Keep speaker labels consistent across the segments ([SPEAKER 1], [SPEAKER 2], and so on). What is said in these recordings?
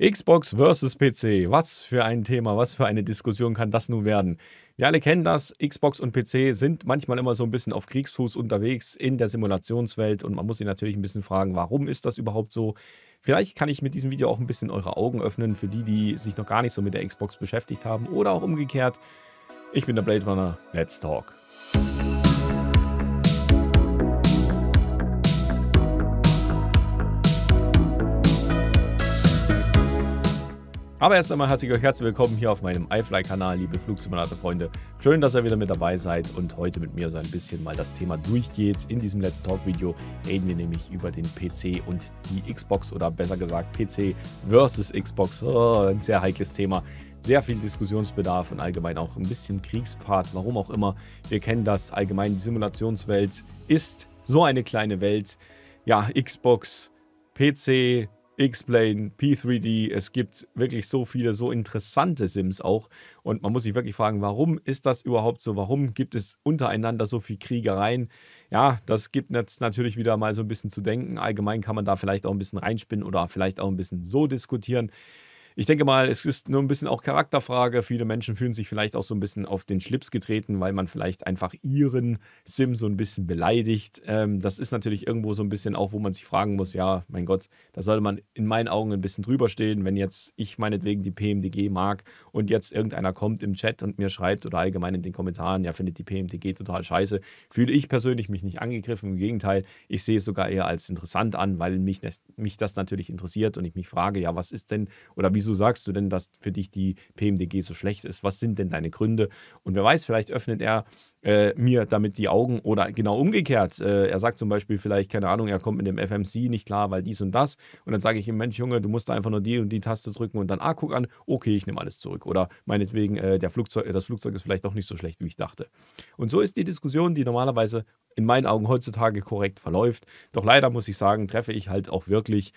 [SPEAKER 1] Xbox versus PC. Was für ein Thema, was für eine Diskussion kann das nun werden? Wir alle kennen das. Xbox und PC sind manchmal immer so ein bisschen auf Kriegsfuß unterwegs in der Simulationswelt und man muss sich natürlich ein bisschen fragen, warum ist das überhaupt so? Vielleicht kann ich mit diesem Video auch ein bisschen eure Augen öffnen für die, die sich noch gar nicht so mit der Xbox beschäftigt haben oder auch umgekehrt. Ich bin der Blade Runner. Let's talk. Aber erst einmal herzlich herzlich willkommen hier auf meinem iFly-Kanal, liebe Flugsimulator-Freunde. Schön, dass ihr wieder mit dabei seid und heute mit mir so ein bisschen mal das Thema durchgeht. In diesem Let's Talk-Video reden wir nämlich über den PC und die Xbox oder besser gesagt PC versus Xbox. Oh, ein sehr heikles Thema sehr viel Diskussionsbedarf und allgemein auch ein bisschen Kriegspart, warum auch immer. Wir kennen das allgemein, die Simulationswelt ist so eine kleine Welt. Ja, Xbox, PC, X-Plane, P3D. Es gibt wirklich so viele, so interessante Sims auch. Und man muss sich wirklich fragen, warum ist das überhaupt so? Warum gibt es untereinander so viel Kriegereien? Ja, das gibt jetzt natürlich wieder mal so ein bisschen zu denken. Allgemein kann man da vielleicht auch ein bisschen reinspinnen oder vielleicht auch ein bisschen so diskutieren ich denke mal, es ist nur ein bisschen auch Charakterfrage. Viele Menschen fühlen sich vielleicht auch so ein bisschen auf den Schlips getreten, weil man vielleicht einfach ihren Sim so ein bisschen beleidigt. Ähm, das ist natürlich irgendwo so ein bisschen auch, wo man sich fragen muss, ja, mein Gott, da sollte man in meinen Augen ein bisschen drüber stehen, wenn jetzt ich meinetwegen die PMDG mag und jetzt irgendeiner kommt im Chat und mir schreibt oder allgemein in den Kommentaren, ja, findet die PMDG total scheiße, fühle ich persönlich mich nicht angegriffen. Im Gegenteil, ich sehe es sogar eher als interessant an, weil mich, mich das natürlich interessiert und ich mich frage, ja, was ist denn oder wie wieso sagst du denn, dass für dich die PMDG so schlecht ist? Was sind denn deine Gründe? Und wer weiß, vielleicht öffnet er äh, mir damit die Augen oder genau umgekehrt. Äh, er sagt zum Beispiel vielleicht, keine Ahnung, er kommt mit dem FMC nicht klar, weil dies und das. Und dann sage ich ihm, Mensch, Junge, du musst da einfach nur die und die Taste drücken und dann, ah, guck an, okay, ich nehme alles zurück. Oder meinetwegen, äh, der Flugzeug, das Flugzeug ist vielleicht doch nicht so schlecht, wie ich dachte. Und so ist die Diskussion, die normalerweise in meinen Augen heutzutage korrekt verläuft. Doch leider muss ich sagen, treffe ich halt auch wirklich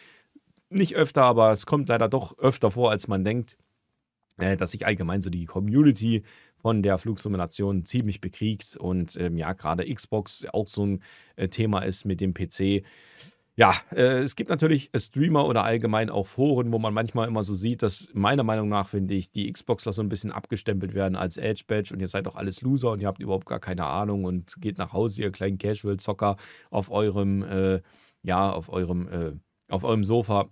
[SPEAKER 1] nicht öfter, aber es kommt leider doch öfter vor, als man denkt, äh, dass sich allgemein so die Community von der Flugsimulation ziemlich bekriegt und ähm, ja, gerade Xbox auch so ein äh, Thema ist mit dem PC. Ja, äh, es gibt natürlich Streamer oder allgemein auch Foren, wo man manchmal immer so sieht, dass meiner Meinung nach, finde ich, die Xboxer so ein bisschen abgestempelt werden als Edge-Badge und ihr seid doch alles Loser und ihr habt überhaupt gar keine Ahnung und geht nach Hause, ihr kleinen Casual-Zocker auf eurem, äh, ja, auf eurem, äh, auf eurem Sofa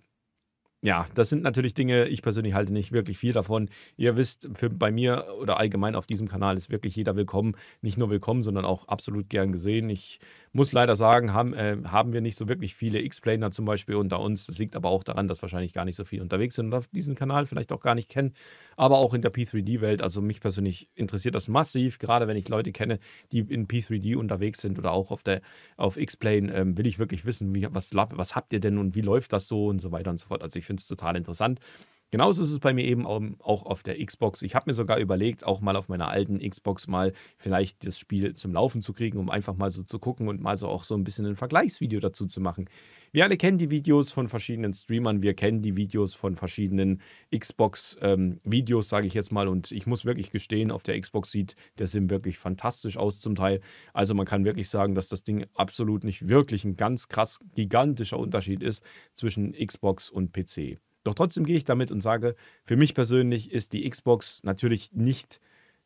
[SPEAKER 1] ja, das sind natürlich Dinge, ich persönlich halte nicht wirklich viel davon. Ihr wisst, für, bei mir oder allgemein auf diesem Kanal ist wirklich jeder willkommen. Nicht nur willkommen, sondern auch absolut gern gesehen. Ich muss leider sagen, haben, äh, haben wir nicht so wirklich viele X-Planer zum Beispiel unter uns. Das liegt aber auch daran, dass wahrscheinlich gar nicht so viel unterwegs sind und diesen Kanal vielleicht auch gar nicht kennen, aber auch in der P3D-Welt. Also mich persönlich interessiert das massiv, gerade wenn ich Leute kenne, die in P3D unterwegs sind oder auch auf, auf X-Plane, ähm, will ich wirklich wissen, wie, was, was habt ihr denn und wie läuft das so und so weiter und so fort. Also ich finde es total interessant. Genauso ist es bei mir eben auch auf der Xbox. Ich habe mir sogar überlegt, auch mal auf meiner alten Xbox mal vielleicht das Spiel zum Laufen zu kriegen, um einfach mal so zu gucken und mal so auch so ein bisschen ein Vergleichsvideo dazu zu machen. Wir alle kennen die Videos von verschiedenen Streamern, wir kennen die Videos von verschiedenen Xbox-Videos, ähm, sage ich jetzt mal. Und ich muss wirklich gestehen, auf der Xbox sieht der Sim wirklich fantastisch aus zum Teil. Also man kann wirklich sagen, dass das Ding absolut nicht wirklich ein ganz krass gigantischer Unterschied ist zwischen Xbox und PC. Doch trotzdem gehe ich damit und sage, für mich persönlich ist die Xbox natürlich nicht,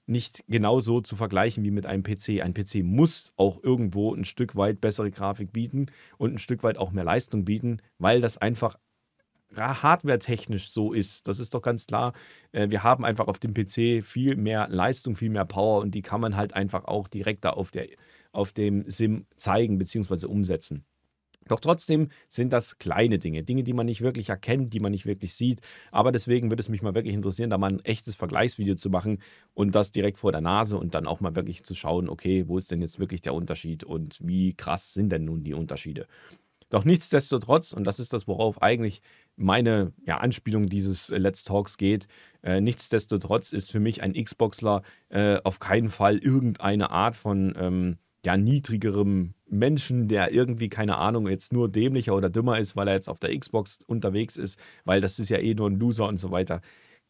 [SPEAKER 1] nicht genauso zu vergleichen wie mit einem PC. Ein PC muss auch irgendwo ein Stück weit bessere Grafik bieten und ein Stück weit auch mehr Leistung bieten, weil das einfach hardwaretechnisch so ist. Das ist doch ganz klar. Äh, wir haben einfach auf dem PC viel mehr Leistung, viel mehr Power und die kann man halt einfach auch direkter auf, der, auf dem Sim zeigen bzw. umsetzen. Doch trotzdem sind das kleine Dinge, Dinge, die man nicht wirklich erkennt, die man nicht wirklich sieht. Aber deswegen würde es mich mal wirklich interessieren, da mal ein echtes Vergleichsvideo zu machen und das direkt vor der Nase und dann auch mal wirklich zu schauen, okay, wo ist denn jetzt wirklich der Unterschied und wie krass sind denn nun die Unterschiede. Doch nichtsdestotrotz, und das ist das, worauf eigentlich meine ja, Anspielung dieses äh, Let's Talks geht, äh, nichtsdestotrotz ist für mich ein Xboxler äh, auf keinen Fall irgendeine Art von... Ähm, ja, niedrigerem Menschen, der irgendwie, keine Ahnung, jetzt nur dämlicher oder dümmer ist, weil er jetzt auf der Xbox unterwegs ist, weil das ist ja eh nur ein Loser und so weiter.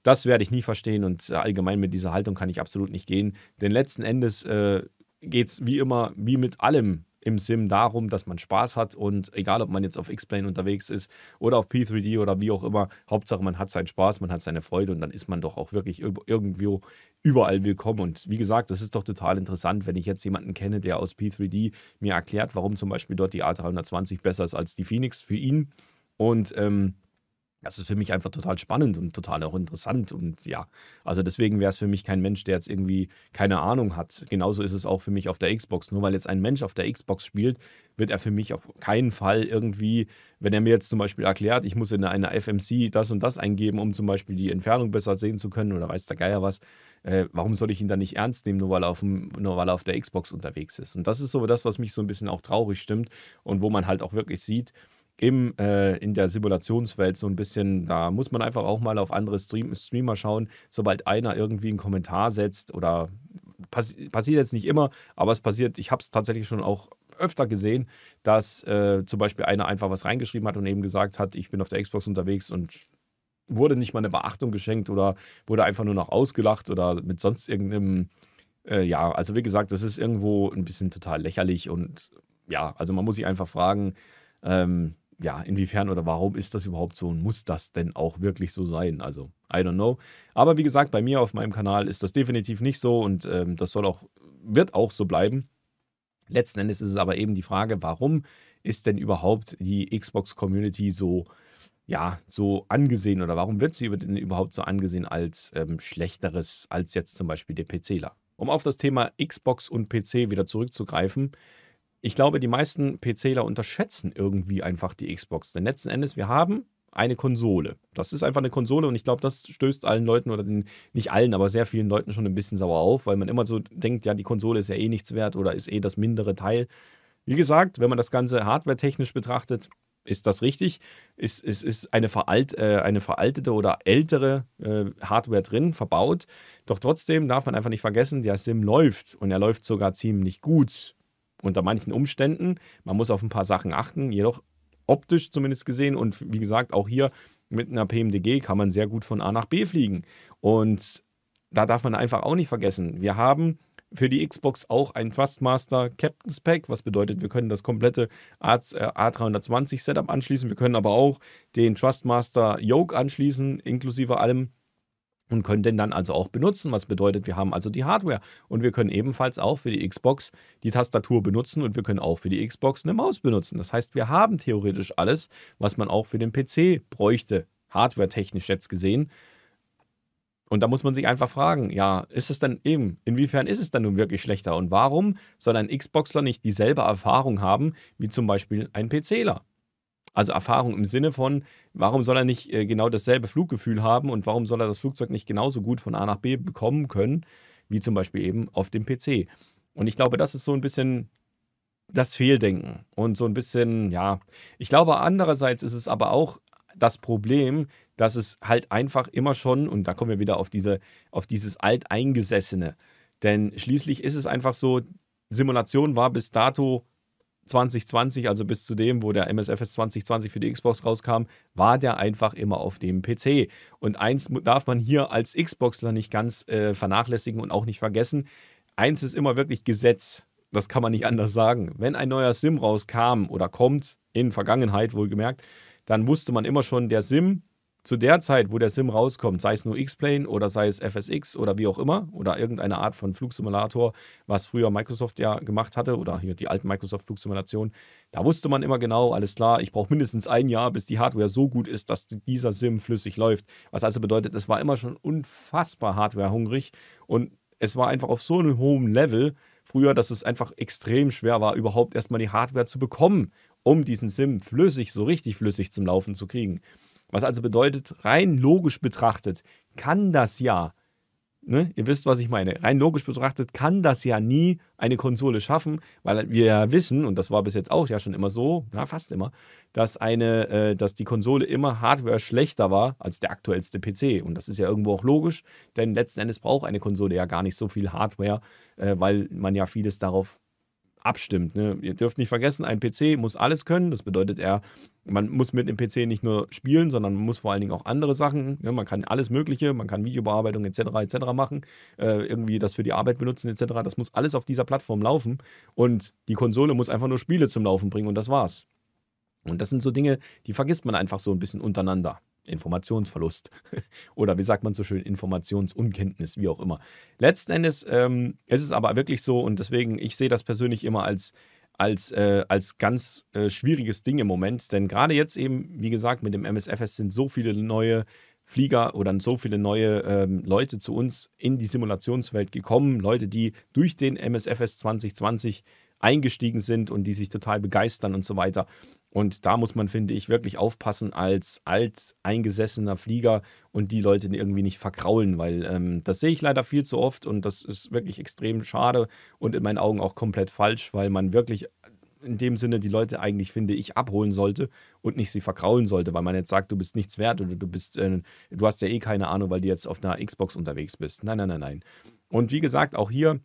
[SPEAKER 1] Das werde ich nie verstehen und äh, allgemein mit dieser Haltung kann ich absolut nicht gehen. Denn letzten Endes äh, geht es wie immer, wie mit allem im Sim darum, dass man Spaß hat und egal, ob man jetzt auf X-Plane unterwegs ist oder auf P3D oder wie auch immer, Hauptsache man hat seinen Spaß, man hat seine Freude und dann ist man doch auch wirklich irgendwo überall willkommen. Und wie gesagt, das ist doch total interessant, wenn ich jetzt jemanden kenne, der aus P3D mir erklärt, warum zum Beispiel dort die A320 besser ist als die Phoenix für ihn. Und ähm, das ist für mich einfach total spannend und total auch interessant. Und ja, also deswegen wäre es für mich kein Mensch, der jetzt irgendwie keine Ahnung hat. Genauso ist es auch für mich auf der Xbox. Nur weil jetzt ein Mensch auf der Xbox spielt, wird er für mich auf keinen Fall irgendwie, wenn er mir jetzt zum Beispiel erklärt, ich muss in einer FMC das und das eingeben, um zum Beispiel die Entfernung besser sehen zu können oder weiß der Geier was, äh, warum soll ich ihn dann nicht ernst nehmen, nur weil, er auf dem, nur weil er auf der Xbox unterwegs ist? Und das ist so das, was mich so ein bisschen auch traurig stimmt und wo man halt auch wirklich sieht, im, äh, in der Simulationswelt so ein bisschen, da muss man einfach auch mal auf andere Stream Streamer schauen, sobald einer irgendwie einen Kommentar setzt oder pass passiert jetzt nicht immer, aber es passiert, ich habe es tatsächlich schon auch öfter gesehen, dass äh, zum Beispiel einer einfach was reingeschrieben hat und eben gesagt hat, ich bin auf der Xbox unterwegs und wurde nicht mal eine Beachtung geschenkt oder wurde einfach nur noch ausgelacht oder mit sonst irgendeinem, äh, ja, also wie gesagt, das ist irgendwo ein bisschen total lächerlich und ja, also man muss sich einfach fragen, ähm, ja, inwiefern oder warum ist das überhaupt so und muss das denn auch wirklich so sein? Also, I don't know. Aber wie gesagt, bei mir auf meinem Kanal ist das definitiv nicht so und ähm, das soll auch, wird auch so bleiben. Letzten Endes ist es aber eben die Frage, warum ist denn überhaupt die Xbox-Community so, ja, so angesehen oder warum wird sie überhaupt so angesehen als ähm, schlechteres als jetzt zum Beispiel der PCler? Um auf das Thema Xbox und PC wieder zurückzugreifen, ich glaube, die meisten PCler unterschätzen irgendwie einfach die Xbox. Denn letzten Endes, wir haben eine Konsole. Das ist einfach eine Konsole und ich glaube, das stößt allen Leuten oder den, nicht allen, aber sehr vielen Leuten schon ein bisschen sauer auf, weil man immer so denkt, ja, die Konsole ist ja eh nichts wert oder ist eh das mindere Teil. Wie gesagt, wenn man das Ganze hardware-technisch betrachtet, ist das richtig? Ist, ist, ist eine, veralt, äh, eine veraltete oder ältere äh, Hardware drin, verbaut. Doch trotzdem darf man einfach nicht vergessen, der Sim läuft und er läuft sogar ziemlich gut unter manchen Umständen. Man muss auf ein paar Sachen achten, jedoch optisch zumindest gesehen und wie gesagt, auch hier mit einer PMDG kann man sehr gut von A nach B fliegen. Und da darf man einfach auch nicht vergessen, wir haben für die Xbox auch ein Thrustmaster Captain's Pack, was bedeutet, wir können das komplette A320 äh, Setup anschließen, wir können aber auch den Thrustmaster Yoke anschließen, inklusive allem und können den dann also auch benutzen, was bedeutet, wir haben also die Hardware und wir können ebenfalls auch für die Xbox die Tastatur benutzen und wir können auch für die Xbox eine Maus benutzen. Das heißt, wir haben theoretisch alles, was man auch für den PC bräuchte, hardware-technisch jetzt gesehen. Und da muss man sich einfach fragen, ja, ist es dann eben, inwiefern ist es dann nun wirklich schlechter und warum soll ein Xboxler nicht dieselbe Erfahrung haben wie zum Beispiel ein PCler? Also Erfahrung im Sinne von, warum soll er nicht äh, genau dasselbe Fluggefühl haben und warum soll er das Flugzeug nicht genauso gut von A nach B bekommen können, wie zum Beispiel eben auf dem PC. Und ich glaube, das ist so ein bisschen das Fehldenken und so ein bisschen, ja, ich glaube, andererseits ist es aber auch das Problem, dass es halt einfach immer schon, und da kommen wir wieder auf, diese, auf dieses Alteingesessene, denn schließlich ist es einfach so, Simulation war bis dato 2020, also bis zu dem, wo der MSFS 2020 für die Xbox rauskam, war der einfach immer auf dem PC. Und eins darf man hier als Xboxler nicht ganz äh, vernachlässigen und auch nicht vergessen. Eins ist immer wirklich Gesetz. Das kann man nicht anders sagen. Wenn ein neuer Sim rauskam oder kommt, in Vergangenheit wohlgemerkt, dann wusste man immer schon, der Sim, zu der Zeit, wo der Sim rauskommt, sei es nur X-Plane oder sei es FSX oder wie auch immer, oder irgendeine Art von Flugsimulator, was früher Microsoft ja gemacht hatte, oder hier die alten Microsoft-Flugsimulationen, da wusste man immer genau, alles klar, ich brauche mindestens ein Jahr, bis die Hardware so gut ist, dass dieser Sim flüssig läuft. Was also bedeutet, es war immer schon unfassbar hardwarehungrig und es war einfach auf so einem hohen Level früher, dass es einfach extrem schwer war, überhaupt erstmal die Hardware zu bekommen, um diesen Sim flüssig, so richtig flüssig zum Laufen zu kriegen. Was also bedeutet, rein logisch betrachtet, kann das ja, ne, ihr wisst, was ich meine, rein logisch betrachtet, kann das ja nie eine Konsole schaffen, weil wir ja wissen, und das war bis jetzt auch ja schon immer so, na, fast immer, dass, eine, äh, dass die Konsole immer Hardware schlechter war als der aktuellste PC. Und das ist ja irgendwo auch logisch, denn letzten Endes braucht eine Konsole ja gar nicht so viel Hardware, äh, weil man ja vieles darauf abstimmt. Ne? Ihr dürft nicht vergessen, ein PC muss alles können. Das bedeutet, eher, man muss mit dem PC nicht nur spielen, sondern man muss vor allen Dingen auch andere Sachen. Ne? Man kann alles Mögliche, man kann Videobearbeitung etc. etc. machen, äh, irgendwie das für die Arbeit benutzen etc. Das muss alles auf dieser Plattform laufen und die Konsole muss einfach nur Spiele zum Laufen bringen und das war's. Und das sind so Dinge, die vergisst man einfach so ein bisschen untereinander. Informationsverlust oder wie sagt man so schön, Informationsunkenntnis, wie auch immer. Letzten Endes ähm, ist es aber wirklich so und deswegen, ich sehe das persönlich immer als, als, äh, als ganz äh, schwieriges Ding im Moment, denn gerade jetzt eben, wie gesagt, mit dem MSFS sind so viele neue Flieger oder so viele neue ähm, Leute zu uns in die Simulationswelt gekommen, Leute, die durch den MSFS 2020 eingestiegen sind und die sich total begeistern und so weiter. Und da muss man, finde ich, wirklich aufpassen als alt eingesessener Flieger und die Leute irgendwie nicht verkraulen, weil ähm, das sehe ich leider viel zu oft und das ist wirklich extrem schade und in meinen Augen auch komplett falsch, weil man wirklich in dem Sinne die Leute eigentlich, finde ich, abholen sollte und nicht sie verkraulen sollte, weil man jetzt sagt, du bist nichts wert oder du bist, äh, du hast ja eh keine Ahnung, weil du jetzt auf einer Xbox unterwegs bist. Nein, nein, nein, nein. Und wie gesagt, auch hier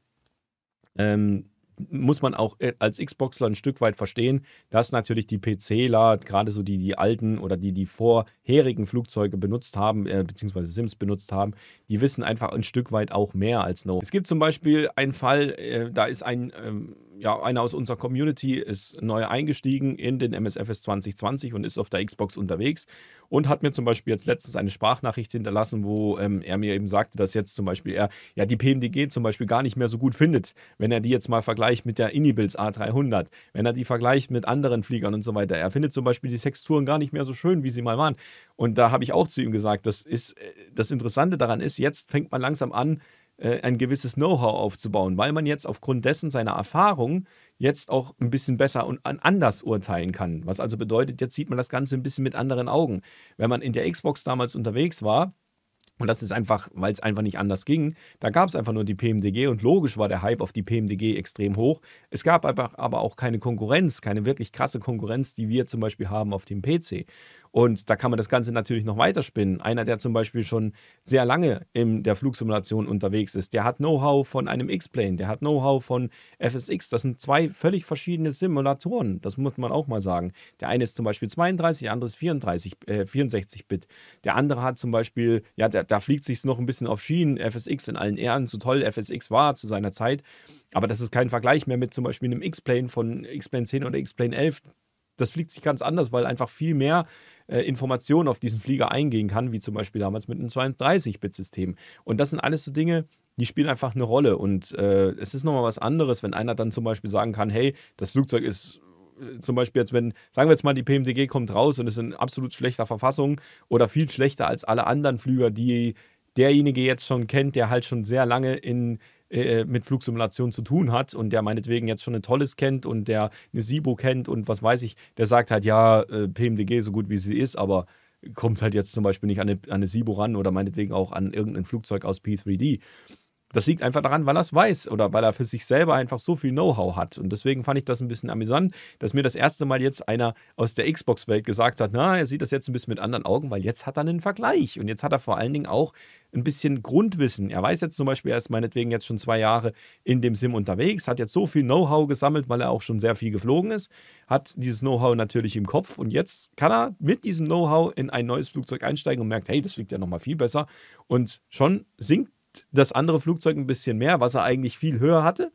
[SPEAKER 1] ähm, muss man auch äh, als Xboxler ein Stück weit verstehen, dass natürlich die PCler, gerade so die, die alten oder die, die vorherigen Flugzeuge benutzt haben, äh, beziehungsweise Sims benutzt haben, die wissen einfach ein Stück weit auch mehr als No. Es gibt zum Beispiel einen Fall, äh, da ist ein. Ähm, ja, einer aus unserer Community ist neu eingestiegen in den MSFS 2020 und ist auf der Xbox unterwegs und hat mir zum Beispiel jetzt letztens eine Sprachnachricht hinterlassen, wo ähm, er mir eben sagte, dass jetzt zum Beispiel er ja die PMDG zum Beispiel gar nicht mehr so gut findet, wenn er die jetzt mal vergleicht mit der Inibills A300, wenn er die vergleicht mit anderen Fliegern und so weiter. Er findet zum Beispiel die Texturen gar nicht mehr so schön, wie sie mal waren. Und da habe ich auch zu ihm gesagt, das ist äh, das Interessante daran ist, jetzt fängt man langsam an, äh, ein gewisses Know-how aufzubauen, weil man jetzt aufgrund dessen seiner Erfahrung jetzt auch ein bisschen besser und anders urteilen kann. Was also bedeutet, jetzt sieht man das Ganze ein bisschen mit anderen Augen. Wenn man in der Xbox damals unterwegs war, und das ist einfach, weil es einfach nicht anders ging. Da gab es einfach nur die PMDG und logisch war der Hype auf die PMDG extrem hoch. Es gab einfach aber auch keine Konkurrenz, keine wirklich krasse Konkurrenz, die wir zum Beispiel haben auf dem PC. Und da kann man das Ganze natürlich noch weiterspinnen. Einer, der zum Beispiel schon sehr lange in der Flugsimulation unterwegs ist, der hat Know-how von einem X-Plane, der hat Know-how von FSX. Das sind zwei völlig verschiedene Simulatoren. Das muss man auch mal sagen. Der eine ist zum Beispiel 32, der andere ist äh, 64-Bit. Der andere hat zum Beispiel, ja, da, da fliegt sich noch ein bisschen auf Schienen, FSX in allen Ehren, so toll FSX war zu seiner Zeit. Aber das ist kein Vergleich mehr mit zum Beispiel einem X-Plane von X-Plane 10 oder X-Plane 11. Das fliegt sich ganz anders, weil einfach viel mehr äh, Informationen auf diesen Flieger eingehen kann, wie zum Beispiel damals mit einem 32-Bit-System. Und das sind alles so Dinge, die spielen einfach eine Rolle. Und äh, es ist nochmal was anderes, wenn einer dann zum Beispiel sagen kann, hey, das Flugzeug ist äh, zum Beispiel jetzt, wenn, sagen wir jetzt mal, die PMDG kommt raus und ist in absolut schlechter Verfassung oder viel schlechter als alle anderen Flüger, die derjenige jetzt schon kennt, der halt schon sehr lange in äh, äh, mit Flugsimulation zu tun hat und der meinetwegen jetzt schon eine Tolles kennt und der eine Sibo kennt und was weiß ich, der sagt halt, ja, äh, PMDG so gut wie sie ist, aber kommt halt jetzt zum Beispiel nicht an eine, an eine Sibo ran oder meinetwegen auch an irgendein Flugzeug aus P3D. Das liegt einfach daran, weil er es weiß oder weil er für sich selber einfach so viel Know-how hat. Und deswegen fand ich das ein bisschen amüsant, dass mir das erste Mal jetzt einer aus der Xbox-Welt gesagt hat, na, er sieht das jetzt ein bisschen mit anderen Augen, weil jetzt hat er einen Vergleich. Und jetzt hat er vor allen Dingen auch ein bisschen Grundwissen. Er weiß jetzt zum Beispiel, er ist meinetwegen jetzt schon zwei Jahre in dem Sim unterwegs, hat jetzt so viel Know-how gesammelt, weil er auch schon sehr viel geflogen ist, hat dieses Know-how natürlich im Kopf und jetzt kann er mit diesem Know-how in ein neues Flugzeug einsteigen und merkt, hey, das fliegt ja nochmal viel besser. Und schon sinkt das andere Flugzeug ein bisschen mehr, was er eigentlich viel höher hatte.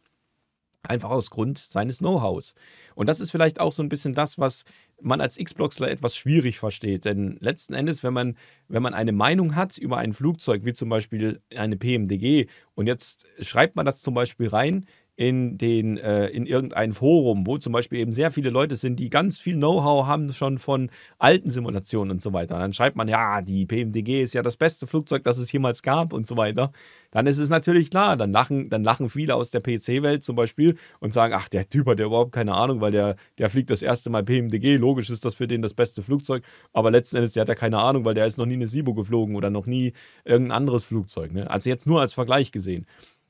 [SPEAKER 1] Einfach aus Grund seines Know-hows. Und das ist vielleicht auch so ein bisschen das, was man als Xboxler etwas schwierig versteht. Denn letzten Endes, wenn man, wenn man eine Meinung hat über ein Flugzeug, wie zum Beispiel eine PMDG, und jetzt schreibt man das zum Beispiel rein in, den, äh, in irgendein Forum, wo zum Beispiel eben sehr viele Leute sind, die ganz viel Know-how haben schon von alten Simulationen und so weiter. Und dann schreibt man, ja, die PMDG ist ja das beste Flugzeug, das es jemals gab und so weiter. Dann ist es natürlich klar, dann lachen, dann lachen viele aus der PC-Welt zum Beispiel und sagen, ach, der Typ hat ja überhaupt keine Ahnung, weil der, der fliegt das erste Mal PMDG. Logisch ist das für den das beste Flugzeug, aber letzten Endes, der hat ja keine Ahnung, weil der ist noch nie eine SIBO geflogen oder noch nie irgendein anderes Flugzeug. Ne? Also jetzt nur als Vergleich gesehen.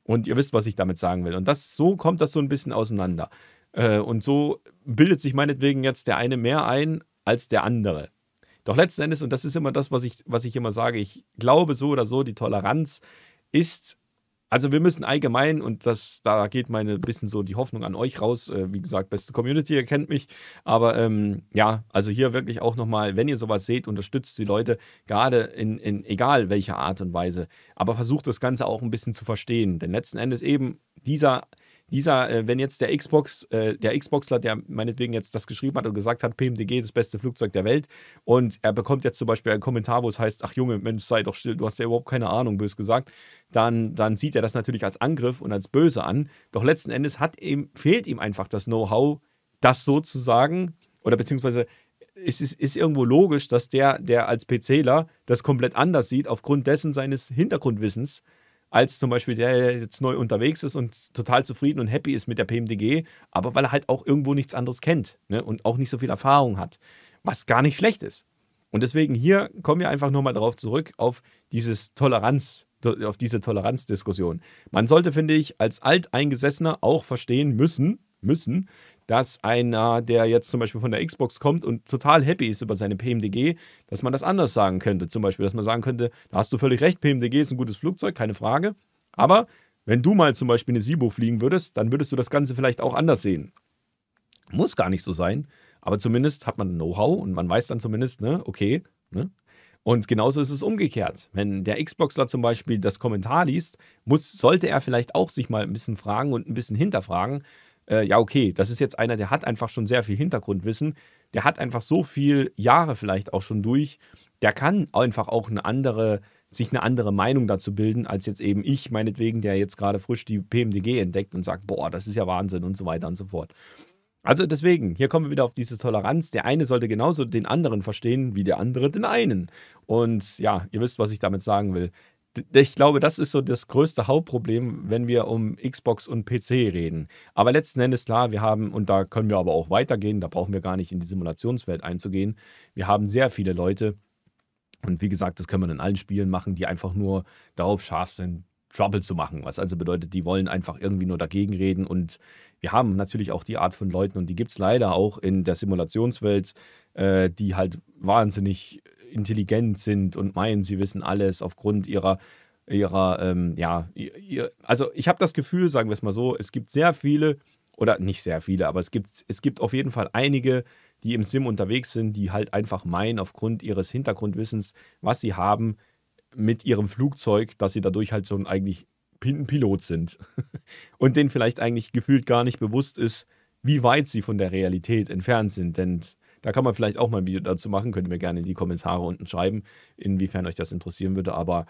[SPEAKER 1] Und ihr wisst, was ich damit sagen will. Und das, so kommt das so ein bisschen auseinander. Äh, und so bildet sich meinetwegen jetzt der eine mehr ein als der andere. Doch letzten Endes, und das ist immer das, was ich, was ich immer sage, ich glaube so oder so, die Toleranz ist also wir müssen allgemein, und das, da geht meine bisschen so die Hoffnung an euch raus, äh, wie gesagt, beste Community, ihr kennt mich. Aber ähm, ja, also hier wirklich auch nochmal, wenn ihr sowas seht, unterstützt die Leute, gerade in, in egal welcher Art und Weise. Aber versucht das Ganze auch ein bisschen zu verstehen. Denn letzten Endes eben dieser dieser, äh, wenn jetzt der Xbox, äh, der Xboxler, der meinetwegen jetzt das geschrieben hat und gesagt hat, PMDG das beste Flugzeug der Welt, und er bekommt jetzt zum Beispiel einen Kommentar, wo es heißt, ach Junge, Mensch, sei doch still, du hast ja überhaupt keine Ahnung, bös gesagt, dann, dann sieht er das natürlich als Angriff und als böse an. Doch letzten Endes hat ihm, fehlt ihm einfach das Know-how, das sozusagen, oder beziehungsweise es ist, ist, irgendwo logisch, dass der, der als PCler das komplett anders sieht, aufgrund dessen seines Hintergrundwissens, als zum Beispiel der, der jetzt neu unterwegs ist und total zufrieden und happy ist mit der PMDG, aber weil er halt auch irgendwo nichts anderes kennt ne? und auch nicht so viel Erfahrung hat, was gar nicht schlecht ist. Und deswegen hier kommen wir einfach nochmal darauf zurück, auf dieses Toleranz, auf diese Toleranzdiskussion. Man sollte, finde ich, als Alteingesessener auch verstehen müssen, müssen, dass einer, der jetzt zum Beispiel von der Xbox kommt und total happy ist über seine PMDG, dass man das anders sagen könnte. Zum Beispiel, dass man sagen könnte, da hast du völlig recht, PMDG ist ein gutes Flugzeug, keine Frage. Aber wenn du mal zum Beispiel eine Sibo fliegen würdest, dann würdest du das Ganze vielleicht auch anders sehen. Muss gar nicht so sein, aber zumindest hat man Know-how und man weiß dann zumindest, ne, okay, ne? Und genauso ist es umgekehrt. Wenn der Xboxer zum Beispiel das Kommentar liest, muss, sollte er vielleicht auch sich mal ein bisschen fragen und ein bisschen hinterfragen, äh, ja, okay, das ist jetzt einer, der hat einfach schon sehr viel Hintergrundwissen, der hat einfach so viele Jahre vielleicht auch schon durch, der kann einfach auch eine andere, sich eine andere Meinung dazu bilden, als jetzt eben ich, meinetwegen, der jetzt gerade frisch die PMDG entdeckt und sagt, boah, das ist ja Wahnsinn und so weiter und so fort. Also deswegen, hier kommen wir wieder auf diese Toleranz. Der eine sollte genauso den anderen verstehen, wie der andere den einen. Und ja, ihr wisst, was ich damit sagen will ich glaube, das ist so das größte Hauptproblem, wenn wir um Xbox und PC reden. Aber letzten Endes klar, wir haben, und da können wir aber auch weitergehen, da brauchen wir gar nicht in die Simulationswelt einzugehen, wir haben sehr viele Leute, und wie gesagt, das kann man in allen Spielen machen, die einfach nur darauf scharf sind, Trouble zu machen. Was also bedeutet, die wollen einfach irgendwie nur dagegen reden. Und wir haben natürlich auch die Art von Leuten, und die gibt es leider auch in der Simulationswelt, äh, die halt wahnsinnig intelligent sind und meinen, sie wissen alles aufgrund ihrer ihrer, ähm, ja, ihr, also ich habe das Gefühl, sagen wir es mal so, es gibt sehr viele, oder nicht sehr viele, aber es gibt, es gibt auf jeden Fall einige, die im Sim unterwegs sind, die halt einfach meinen, aufgrund ihres Hintergrundwissens, was sie haben, mit ihrem Flugzeug, dass sie dadurch halt so ein eigentlich Pilot sind. Und denen vielleicht eigentlich gefühlt gar nicht bewusst ist, wie weit sie von der Realität entfernt sind. Denn da kann man vielleicht auch mal ein Video dazu machen. Könnt ihr mir gerne in die Kommentare unten schreiben, inwiefern euch das interessieren würde. Aber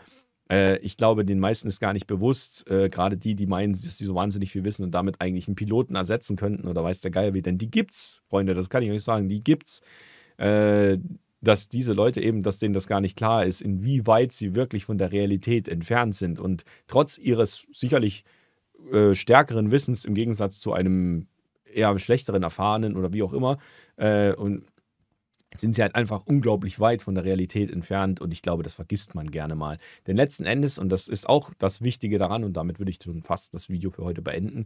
[SPEAKER 1] äh, ich glaube, den meisten ist gar nicht bewusst, äh, gerade die, die meinen, dass sie so wahnsinnig viel wissen und damit eigentlich einen Piloten ersetzen könnten oder weiß der Geier wie. Denn die gibt's, Freunde, das kann ich euch sagen, die gibt's. Äh, dass diese Leute eben, dass denen das gar nicht klar ist, inwieweit sie wirklich von der Realität entfernt sind und trotz ihres sicherlich äh, stärkeren Wissens im Gegensatz zu einem eher schlechteren, erfahrenen oder wie auch immer, äh, und sind sie halt einfach unglaublich weit von der Realität entfernt und ich glaube, das vergisst man gerne mal. Denn letzten Endes, und das ist auch das Wichtige daran, und damit würde ich schon fast das Video für heute beenden,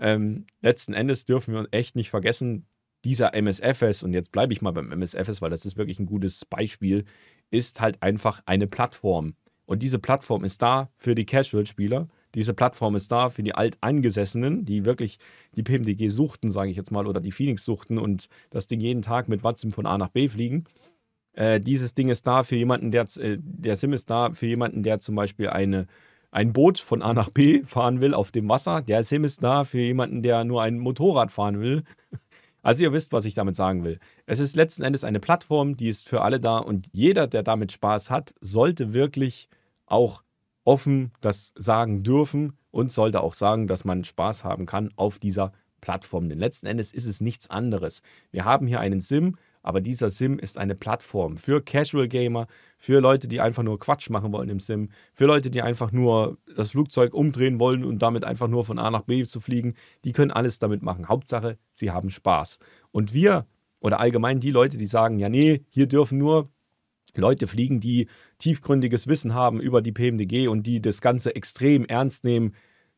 [SPEAKER 1] ähm, letzten Endes dürfen wir echt nicht vergessen, dieser MSFS, und jetzt bleibe ich mal beim MSFS, weil das ist wirklich ein gutes Beispiel, ist halt einfach eine Plattform. Und diese Plattform ist da für die Casual-Spieler, diese Plattform ist da für die Alteingesessenen, die wirklich die PMDG suchten, sage ich jetzt mal, oder die Phoenix suchten und das Ding jeden Tag mit Watzim von A nach B fliegen. Äh, dieses Ding ist da für jemanden, der, äh, der Sim ist da für jemanden, der zum Beispiel eine, ein Boot von A nach B fahren will auf dem Wasser. Der Sim ist da für jemanden, der nur ein Motorrad fahren will. Also ihr wisst, was ich damit sagen will. Es ist letzten Endes eine Plattform, die ist für alle da und jeder, der damit Spaß hat, sollte wirklich auch offen das sagen dürfen und sollte auch sagen, dass man Spaß haben kann auf dieser Plattform. Denn letzten Endes ist es nichts anderes. Wir haben hier einen Sim, aber dieser Sim ist eine Plattform für Casual Gamer, für Leute, die einfach nur Quatsch machen wollen im Sim, für Leute, die einfach nur das Flugzeug umdrehen wollen und damit einfach nur von A nach B zu fliegen. Die können alles damit machen. Hauptsache, sie haben Spaß. Und wir oder allgemein die Leute, die sagen, ja nee, hier dürfen nur Leute fliegen, die tiefgründiges Wissen haben über die PMDG und die das Ganze extrem ernst nehmen,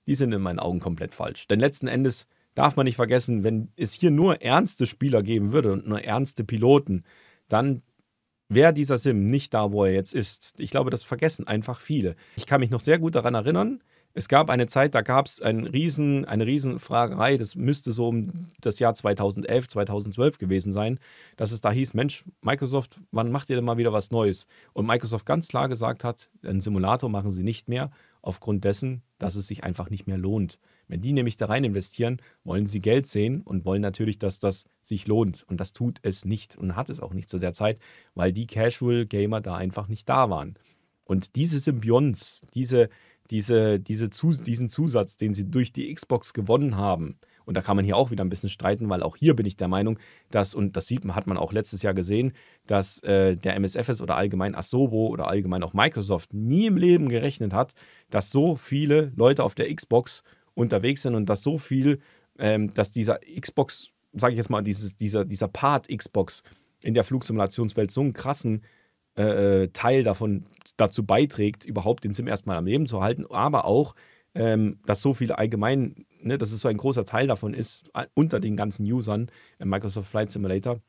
[SPEAKER 1] die sind in meinen Augen komplett falsch. Denn letzten Endes darf man nicht vergessen, wenn es hier nur ernste Spieler geben würde und nur ernste Piloten, dann wäre dieser Sim nicht da, wo er jetzt ist. Ich glaube, das vergessen einfach viele. Ich kann mich noch sehr gut daran erinnern, es gab eine Zeit, da gab es ein riesen, eine Riesenfragerei, das müsste so um das Jahr 2011, 2012 gewesen sein, dass es da hieß, Mensch, Microsoft, wann macht ihr denn mal wieder was Neues? Und Microsoft ganz klar gesagt hat, einen Simulator machen sie nicht mehr, aufgrund dessen, dass es sich einfach nicht mehr lohnt. Wenn die nämlich da rein investieren, wollen sie Geld sehen und wollen natürlich, dass das sich lohnt. Und das tut es nicht und hat es auch nicht zu der Zeit, weil die Casual Gamer da einfach nicht da waren. Und diese Symbionts, diese diese, diese Zus diesen Zusatz, den sie durch die Xbox gewonnen haben, und da kann man hier auch wieder ein bisschen streiten, weil auch hier bin ich der Meinung, dass, und das sieht man, hat man auch letztes Jahr gesehen, dass äh, der MSFS oder allgemein Asobo oder allgemein auch Microsoft nie im Leben gerechnet hat, dass so viele Leute auf der Xbox unterwegs sind und dass so viel, ähm, dass dieser Xbox, sage ich jetzt mal, dieses, dieser, dieser Part Xbox in der Flugsimulationswelt so einen krassen äh, äh, Teil davon dazu beiträgt, überhaupt den Sim erstmal am Leben zu halten, aber auch, ähm, dass so viele allgemein, ne, dass es so ein großer Teil davon ist, unter den ganzen Usern im Microsoft Flight Simulator,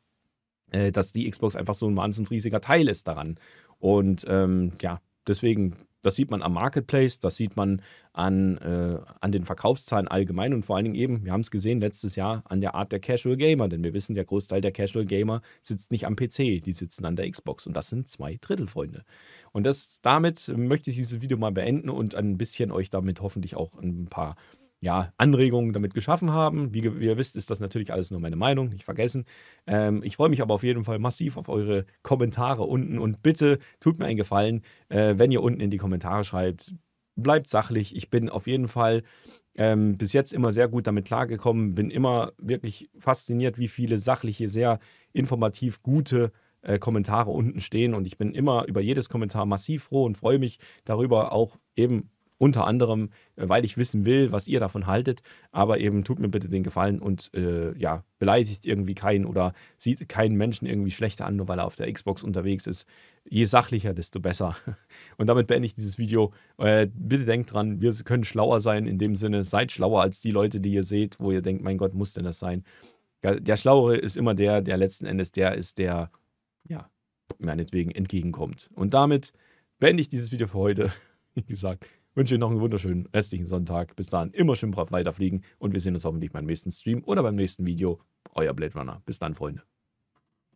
[SPEAKER 1] äh, dass die Xbox einfach so ein wahnsinnig riesiger Teil ist daran. Und ähm, ja, deswegen das sieht man am Marketplace, das sieht man an, äh, an den Verkaufszahlen allgemein und vor allen Dingen eben, wir haben es gesehen letztes Jahr, an der Art der Casual Gamer. Denn wir wissen, der Großteil der Casual Gamer sitzt nicht am PC, die sitzen an der Xbox. Und das sind zwei Drittel, Freunde. Und das, damit möchte ich dieses Video mal beenden und ein bisschen euch damit hoffentlich auch ein paar ja, Anregungen damit geschaffen haben. Wie, wie, ihr wisst, ist das natürlich alles nur meine Meinung, nicht vergessen. Ähm, ich freue mich aber auf jeden Fall massiv auf eure Kommentare unten und bitte tut mir einen Gefallen, äh, wenn ihr unten in die Kommentare schreibt, bleibt sachlich. Ich bin auf jeden Fall ähm, bis jetzt immer sehr gut damit klargekommen, bin immer wirklich fasziniert, wie viele sachliche, sehr informativ gute äh, Kommentare unten stehen und ich bin immer über jedes Kommentar massiv froh und freue mich darüber auch eben unter anderem, äh, weil ich wissen will, was ihr davon haltet. Aber eben tut mir bitte den Gefallen und äh, ja, beleidigt irgendwie keinen oder sieht keinen Menschen irgendwie schlechter an, nur weil er auf der Xbox unterwegs ist. Je sachlicher, desto besser. Und damit beende ich dieses Video. Äh, bitte denkt dran, wir können schlauer sein in dem Sinne. Seid schlauer als die Leute, die ihr seht, wo ihr denkt, mein Gott, muss denn das sein? Der Schlauere ist immer der, der letzten Endes der ist, der, ja, meinetwegen entgegenkommt. Und damit beende ich dieses Video für heute. Wie gesagt, Wünsche Ihnen noch einen wunderschönen restlichen Sonntag. Bis dahin immer schön brav weiterfliegen und wir sehen uns hoffentlich beim nächsten Stream oder beim nächsten Video. Euer Blade Runner. Bis dann, Freunde.